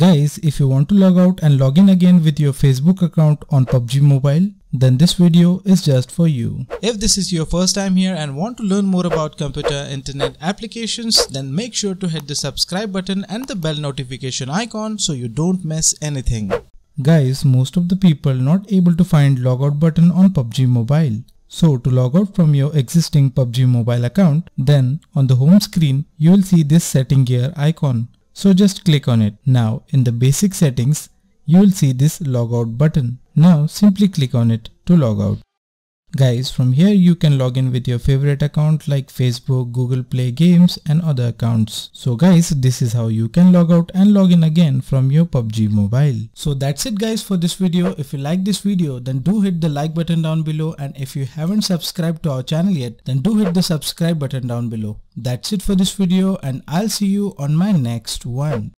Guys, if you want to log out and log in again with your Facebook account on PUBG Mobile, then this video is just for you. If this is your first time here and want to learn more about computer internet applications, then make sure to hit the subscribe button and the bell notification icon so you don't miss anything. Guys, most of the people not able to find logout button on PUBG Mobile. So to log out from your existing PUBG Mobile account, then on the home screen, you will see this setting gear icon. So just click on it. Now in the basic settings, you will see this logout button. Now simply click on it to log out. Guys, from here you can log in with your favorite account like Facebook, Google Play Games and other accounts. So guys, this is how you can log out and log in again from your PUBG mobile. So that's it guys for this video. If you like this video then do hit the like button down below and if you haven't subscribed to our channel yet then do hit the subscribe button down below. That's it for this video and I'll see you on my next one.